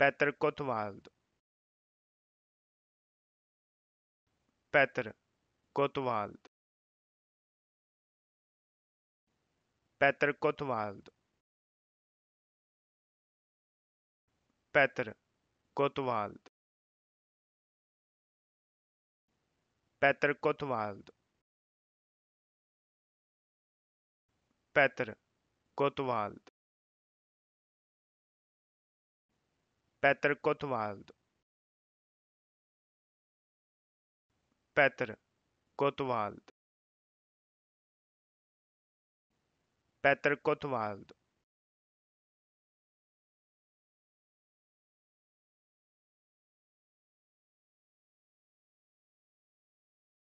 Peter Cottwaldo. Peter Cottwaldo. Peter Cottwaldo. Peter Cottwaldo. Peter Cottwaldo. Peter Cottwaldo. Peter Cotovado. Peter Cotovado. Peter Cotovado.